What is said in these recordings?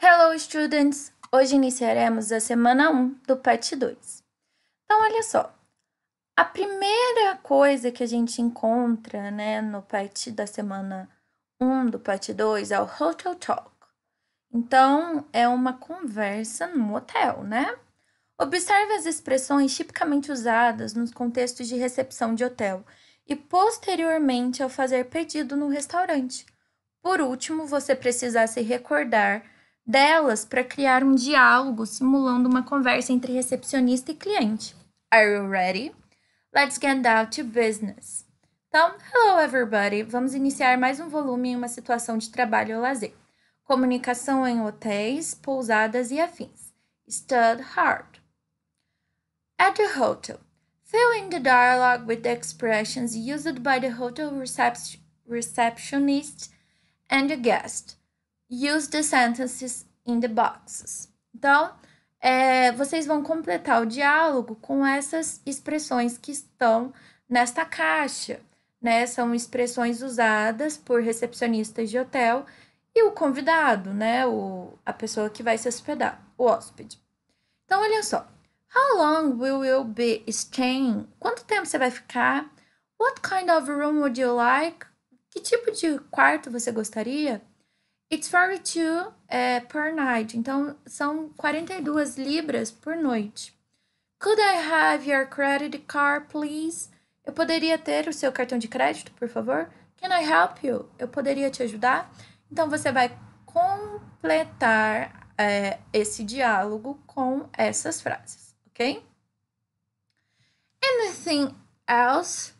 Hello, students! Hoje iniciaremos a semana 1 do PET 2. Então, olha só. A primeira coisa que a gente encontra né, no PET da semana 1 do PET 2 é o Hotel Talk. Então, é uma conversa no hotel, né? Observe as expressões tipicamente usadas nos contextos de recepção de hotel e, posteriormente, ao fazer pedido no restaurante. Por último, você precisa se recordar delas para criar um diálogo simulando uma conversa entre recepcionista e cliente. Are you ready? Let's get down to business. Então, hello everybody! Vamos iniciar mais um volume em uma situação de trabalho ou lazer. Comunicação em hotéis, pousadas e afins. Stud hard. At the hotel. Fill in the dialogue with the expressions used by the hotel receptionist and the guest. Use the sentences in the boxes. Então, é, vocês vão completar o diálogo com essas expressões que estão nesta caixa, né? São expressões usadas por recepcionistas de hotel e o convidado, né? O, a pessoa que vai se hospedar, o hóspede. Então, olha só. How long will you be staying? Quanto tempo você vai ficar? What kind of room would you like? Que tipo de quarto você gostaria? It's 42 é, eh, per night. Então, são 42 libras por noite. Could I have your credit card, please? Eu poderia ter o seu cartão de crédito, por favor? Can I help you? Eu poderia te ajudar? Então, você vai completar é, esse diálogo com essas frases, ok? Anything else?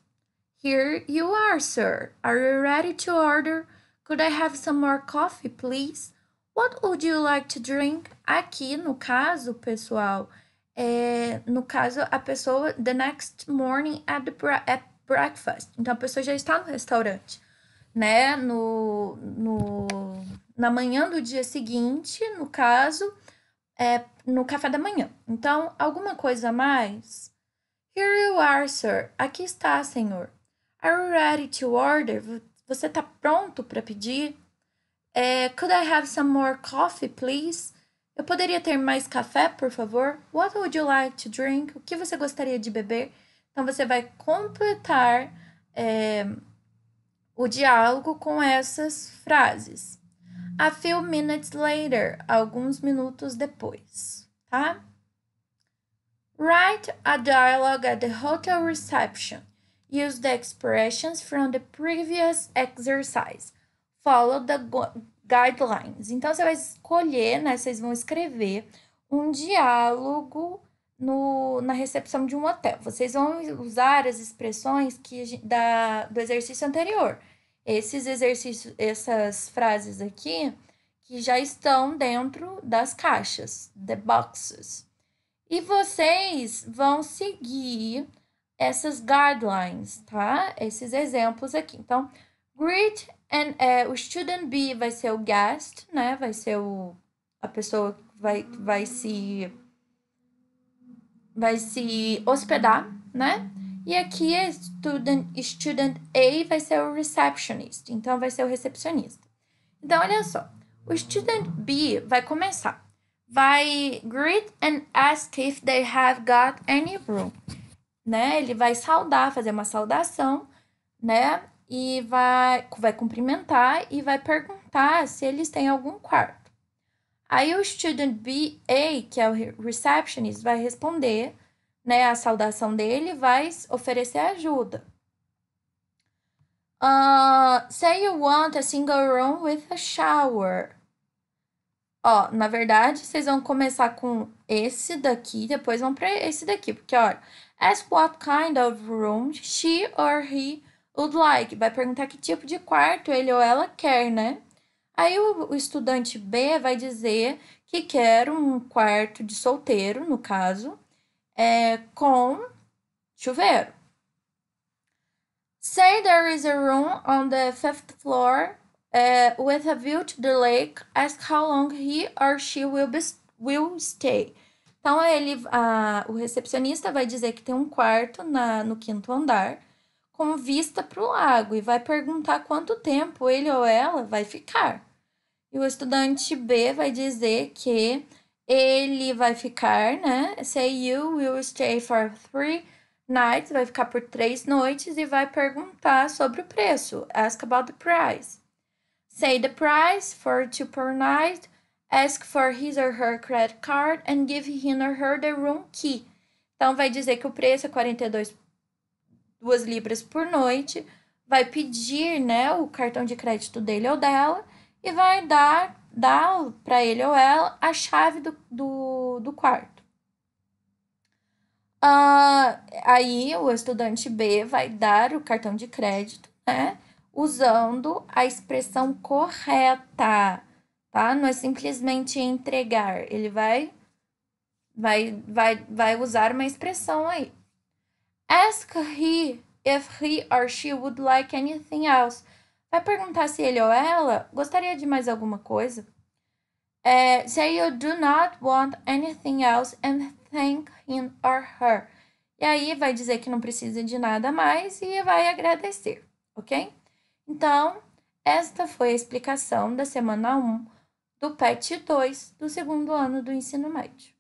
Here you are, sir. Are you ready to order? Could I have some more coffee, please? What would you like to drink? Aqui, no caso, pessoal, é, no caso, a pessoa, the next morning at, the at breakfast. Então, a pessoa já está no restaurante, né? No, no, na manhã do dia seguinte, no caso, é, no café da manhã. Então, alguma coisa a mais? Here you are, sir. Aqui está, senhor. Are you ready to order você está pronto para pedir? É, could I have some more coffee, please? Eu poderia ter mais café, por favor? What would you like to drink? O que você gostaria de beber? Então você vai completar é, o diálogo com essas frases. A few minutes later, alguns minutos depois, tá? Write a dialogue at the hotel reception. Use the expressions from the previous exercise. Follow the guidelines. Então, você vai escolher, né? Vocês vão escrever um diálogo no, na recepção de um hotel. Vocês vão usar as expressões que, da, do exercício anterior. Esses exercícios, essas frases aqui, que já estão dentro das caixas, the boxes. E vocês vão seguir essas guidelines, tá? Esses exemplos aqui. Então, greet and é, o student B vai ser o guest, né? Vai ser o a pessoa que vai vai se vai se hospedar, né? E aqui é student student A vai ser o receptionist, então vai ser o recepcionista. Então, olha só. O student B vai começar. Vai greet and ask if they have got any room né? Ele vai saudar, fazer uma saudação, né? E vai, vai cumprimentar e vai perguntar se eles têm algum quarto. Aí o student BA, que é o receptionist, vai responder, né, a saudação dele, vai oferecer ajuda. Uh, say you want a single room with a shower. Ó, na verdade, vocês vão começar com esse daqui, depois vão para esse daqui, porque olha, ask what kind of room she or he would like. Vai perguntar que tipo de quarto ele ou ela quer, né? Aí o, o estudante B vai dizer que quer um quarto de solteiro, no caso, é, com chuveiro. Say there is a room on the fifth floor uh, with a view to the lake, ask how long he or she will, be, will stay. Então, ele, a, o recepcionista vai dizer que tem um quarto na, no quinto andar com vista para o lago e vai perguntar quanto tempo ele ou ela vai ficar. E o estudante B vai dizer que ele vai ficar, né? Say you will stay for three nights, vai ficar por três noites e vai perguntar sobre o preço. Ask about the price. Say the price for two per night, ask for his or her credit card and give him or her the room key. Então vai dizer que o preço é 42 duas libras por noite, vai pedir, né, o cartão de crédito dele ou dela e vai dar dá para ele ou ela a chave do, do, do quarto. Uh, aí o estudante B vai dar o cartão de crédito, né? usando a expressão correta, tá? Não é simplesmente entregar, ele vai vai vai vai usar uma expressão aí. Ask he if he or she would like anything else. Vai perguntar se ele ou ela gostaria de mais alguma coisa. É, say you do not want anything else and thank him or her. E aí vai dizer que não precisa de nada mais e vai agradecer, ok? Então, esta foi a explicação da semana 1 do PET 2 do segundo ano do ensino médio.